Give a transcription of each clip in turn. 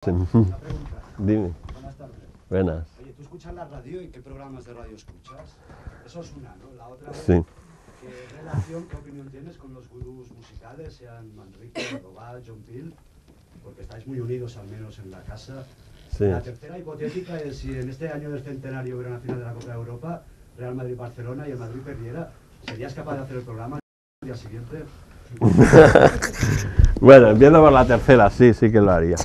Dime. Buenas tardes. Buenas. Oye, ¿tú escuchas la radio y qué programas de radio escuchas? Eso es una, ¿no? La otra. Es, ¿Qué relación, qué opinión tienes con los gurús musicales, sean Manrique, Robal, John Peel? Porque estáis muy unidos al menos en la casa. La tercera hipotética es si en este año del centenario hubiera una final de la Copa de Europa, Real Madrid-Barcelona y el Madrid perdiera, ¿serías capaz de hacer el programa el día siguiente? bueno, viendo por la tercera, sí, sí que lo haría.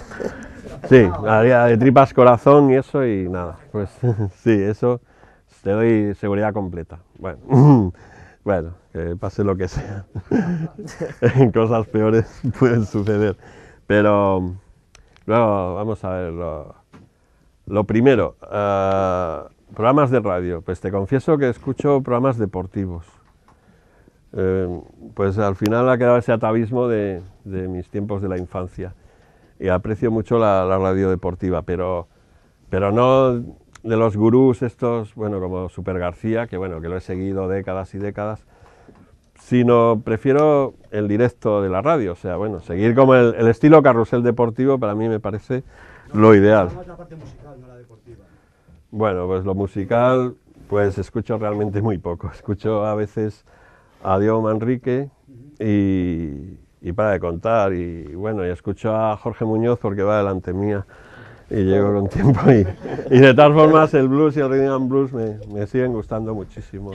Sí, de tripas corazón y eso y nada. Pues sí, eso te doy seguridad completa. Bueno, bueno que pase lo que sea. Cosas peores pueden suceder. Pero luego vamos a ver. Lo, primero, eh, programas de radio. Pues te confieso que escucho programas deportivos. Eh, pues al final ha quedado ese atavismo de mis tiempos de la infancia aprecio mucho la, radio deportiva, pero, pero no de los gurús estos, bueno, como Super García, que bueno, que lo he seguido décadas y décadas, sino prefiero el directo de la radio, o sea, bueno, seguir como el, estilo carrusel deportivo para mí me parece lo ideal. la parte musical, no la deportiva. Bueno, pues lo musical, pues escucho realmente muy poco, escucho a veces a Diego Manrique y, y para de contar. Y bueno, y escucho a Jorge Muñoz porque va delante mía y llego con tiempo. Y, de todas formas, el blues y el rhythm and blues me, siguen gustando muchísimo.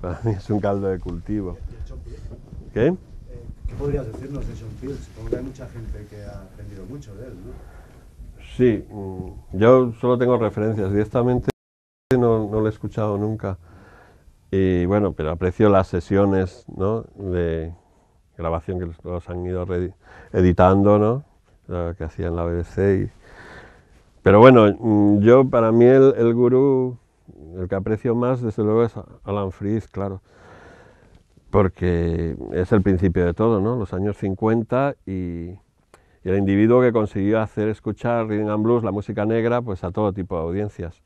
para mí es un caldo de cultivo. ¿Qué? ¿Qué podrías decirnos de John Supongo Porque hay mucha gente que ha aprendido mucho de él, ¿no? Sí, mm, yo solo tengo referencias directamente, no, no lo he escuchado nunca. Y bueno, pero aprecio las sesiones ¿no? grabación que los han ido editando, ¿no? Eh, que hacía en la BBC. Pero bueno, mm, yo para mí el, gurú, el que aprecio más, desde luego, es Alan Fries, claro porque es el principio de todo, ¿no? Los años 50 y, el individuo que consiguió hacer escuchar Reading and blues, la música negra, pues a todo tipo de audiencias.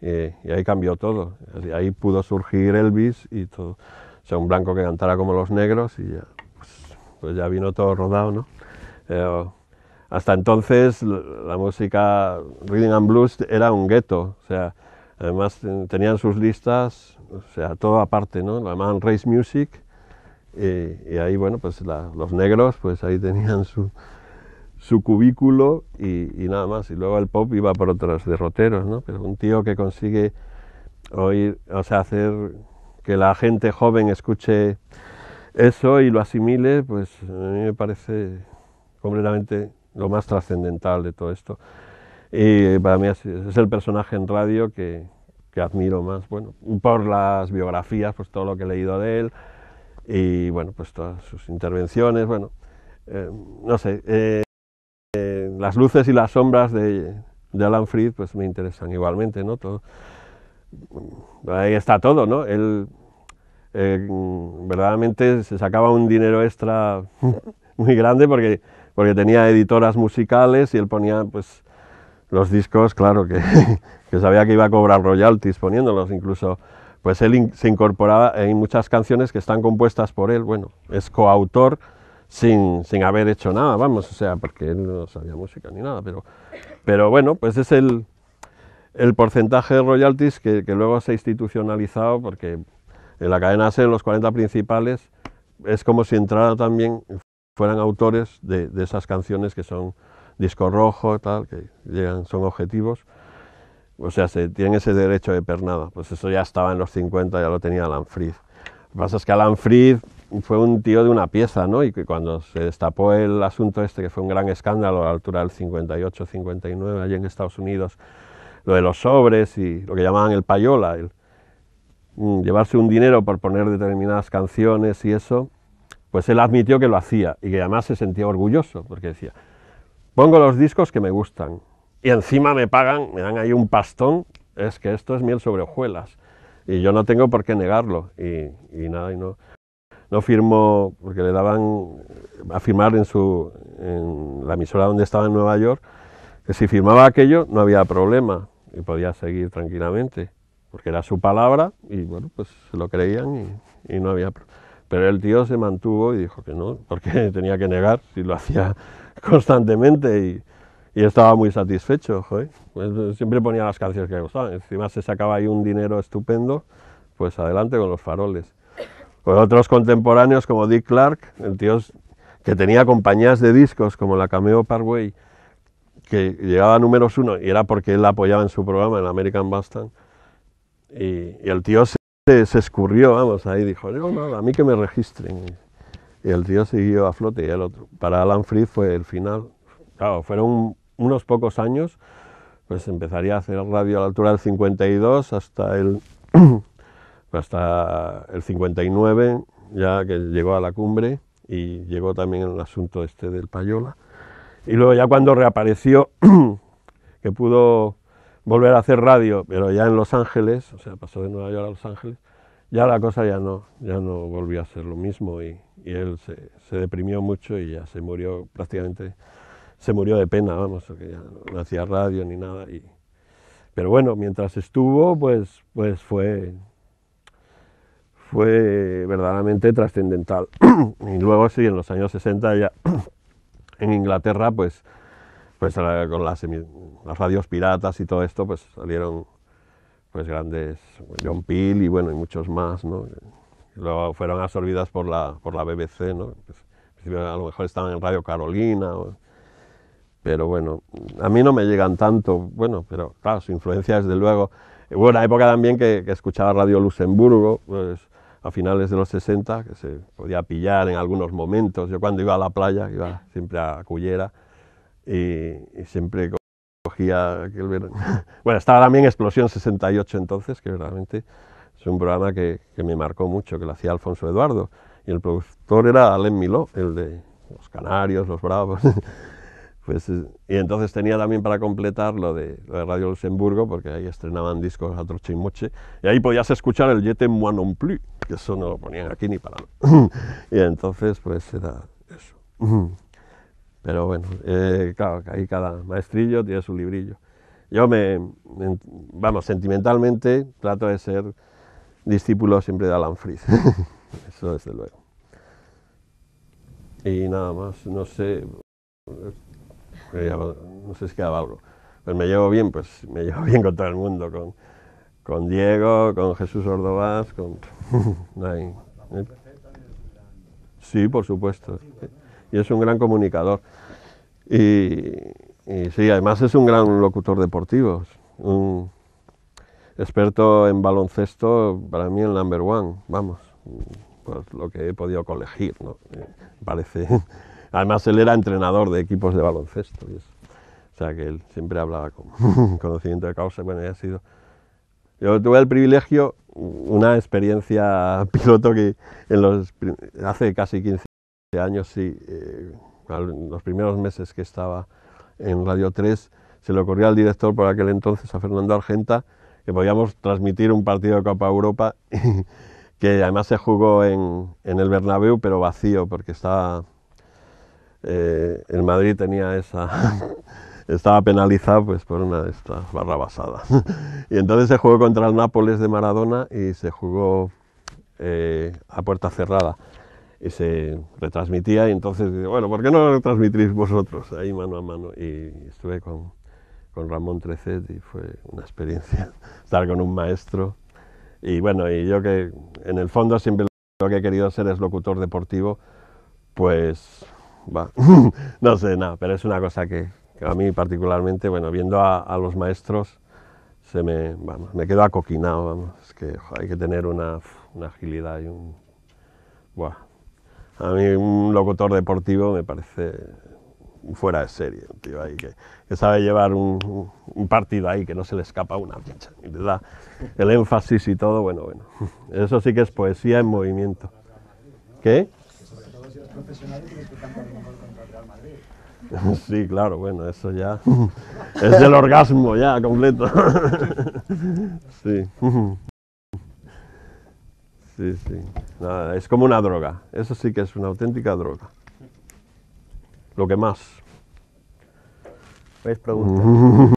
Y, y ahí cambió todo. Ahí pudo surgir Elvis y todo. O sea, un blanco que cantara como los negros y ya pues ya vino todo rodado, ¿no? hasta entonces la música reading and Blues era un gueto, o sea, además eh, tenían sus listas, o sea, todo aparte, ¿no? La llamaban Race Music y, ahí, bueno, pues los negros, pues ahí tenían su, su cubículo y, nada más. Y luego el pop iba por otros derroteros, ¿no? Pero un tío que consigue oír, o sea, hacer que la gente joven escuche eso y lo asimile, pues a mí me parece completamente lo más trascendental de todo esto. Y para mí es, el personaje en radio que, que, admiro más, bueno, por las biografías, pues todo lo que he leído de él y bueno, pues todas sus intervenciones, bueno, eh, no sé, eh, eh, las luces y las sombras de, Alan Freed pues me interesan igualmente, ¿no? Todo, mm, ahí está todo, ¿no? Él, eh, verdaderamente se sacaba un dinero extra muy grande porque, porque tenía editoras musicales y él ponía pues los discos, claro, que, sabía que iba a cobrar royalties poniéndolos incluso. Pues él se incorporaba en muchas canciones que están compuestas por él, bueno, es coautor sin, haber hecho nada, vamos, o sea, porque él no sabía música ni nada, pero, pero bueno, pues es el, porcentaje de royalties que, que luego se ha institucionalizado porque en la cadena en los 40 principales, es como si entrara también, fueran autores de, esas canciones que son disco rojo, tal, que llegan, son objetivos. O sea, se, tienen ese derecho de pernada. Pues eso ya estaba en los 50, ya lo tenía Alan Freed. Lo que pasa es que Alan Freed fue un tío de una pieza, ¿no? Y que cuando se destapó el asunto este, que fue un gran escándalo a la altura del 58, 59, allí en Estados Unidos, lo de los sobres y lo que llamaban el payola, el, Mm, llevarse un dinero por poner determinadas canciones y eso, pues él admitió que lo hacía y que además se sentía orgulloso, porque decía, pongo los discos que me gustan y encima me pagan, me dan ahí un pastón, es que esto es miel sobre hojuelas y yo no tengo por qué negarlo y, nada, y no. No firmó, porque le daban a firmar en, su, en la emisora donde estaba en Nueva York, que si firmaba aquello no había problema y podía seguir tranquilamente porque era su palabra y bueno, pues se lo creían y, no había... Pero el tío se mantuvo y dijo que no, porque tenía que negar si lo hacía constantemente y, estaba muy satisfecho. Joder. Pues, eh, siempre ponía las canciones que le gustaban, encima se sacaba ahí un dinero estupendo, pues adelante con los faroles. otros contemporáneos como Dick Clark, el tío que tenía compañías de discos como la Cameo Parkway, que llegaba a números uno y era porque él la apoyaba en su programa, en American Bastard, y, el tío se, se, escurrió, vamos, ahí dijo, no, no, a mí que me registren. Y el tío siguió a flote y el otro. Para Alan Freed fue el final. Claro, fueron unos pocos años, pues empezaría a hacer radio a la altura del 52 hasta el, hasta el 59, ya que llegó a la cumbre y llegó también el asunto este del payola. Y luego ya cuando reapareció, que pudo volver a hacer radio, pero ya en Los Ángeles, o sea, pasó de Nueva York a Los Ángeles, ya la cosa ya no, ya no volvió a ser lo mismo y, él se, deprimió mucho y ya se murió prácticamente, se murió de pena, vamos, que ya no hacía radio ni nada. Y, pero bueno, mientras estuvo, pues, pues fue, fue verdaderamente trascendental. y luego sí, en los años 60 ya en Inglaterra, pues pues con las, radios piratas y todo esto, pues salieron pues grandes, John Peel y bueno, y muchos más, ¿no? luego fueron absorbidas por la, por la BBC, ¿no? Pues, pues, a lo mejor estaban en Radio Carolina, pero bueno, a mí no me llegan tanto, bueno, pero claro, su influencia desde luego. Hubo una época también que, que escuchaba Radio Luxemburgo, pues a finales de los 60, que se podía pillar en algunos momentos. Yo cuando iba a la playa, iba siempre a Cullera, y, siempre cogía Bueno, estaba también Explosión 68 entonces, que realmente es un programa que, que me marcó mucho, que lo hacía Alfonso Eduardo, y el productor era Alain Miló, el de Los Canarios, Los Bravos. Pues, eh, y entonces tenía también para completar lo de, Radio Luxemburgo, porque ahí estrenaban discos a troche y moche, y ahí podías escuchar el Jete Moi non plus, que eso no lo ponían aquí ni para nada. y entonces, pues era eso. Pero bueno, eh, claro, ahí cada maestrillo tiene su librillo. Yo me, vamos, sentimentalmente trato de ser discípulo siempre de Alan Frizz. eso desde luego. Y nada más, no sé, eh, no sé si quedaba algo. Pues me llevo bien, pues me llevo bien con todo el mundo, con, con Diego, con Jesús Ordovás, con... ¿Eh? Sí, por supuesto y es un gran comunicador. Y, y sí, además es un gran locutor deportivo, un experto en baloncesto, para mí el number one, vamos, pues lo que he podido colegir, ¿no? Eh, parece. Además él era entrenador de equipos de baloncesto, y eso. o sea que él siempre hablaba con conocimiento de causa, bueno, ya ha sido... Yo tuve el privilegio, una experiencia piloto que en los, hace casi 15 este año sí, eh, los primeros meses que estaba en Radio 3, se le ocurrió al director por aquel entonces, a Fernando Argenta, que podíamos transmitir un partido de Copa Europa, que además se jugó en, el Bernabéu, pero vacío, porque estaba... Eh, el Madrid tenía esa... estaba penalizado pues, por una de estas barrabasadas. y entonces se jugó contra el Nápoles de Maradona y se jugó eh, a puerta cerrada y se retransmitía y entonces, bueno, ¿por qué no lo retransmitís vosotros ahí mano a mano? Y estuve con, con Ramón Trecet y fue una experiencia estar con un maestro. Y bueno, y yo que en el fondo siempre lo que he querido ser es locutor deportivo, pues, va, no sé, nada, pero es una cosa que, a mí particularmente, bueno, viendo a, los maestros, se me, me quedo acoquinado, vamos, es que hay que tener una, una agilidad y un... Buah, a mí un locutor deportivo me parece fuera de serie, tío ahí que, sabe llevar un, partido ahí, que no se le escapa una ficha, y le da el énfasis y todo, bueno, bueno. Eso sí que es poesía en movimiento. ¿Qué? Sí, claro, bueno, eso ya es el orgasmo ya completo. Sí sí, sí. es como una droga. Eso sí que es una auténtica droga. Lo que más. Pues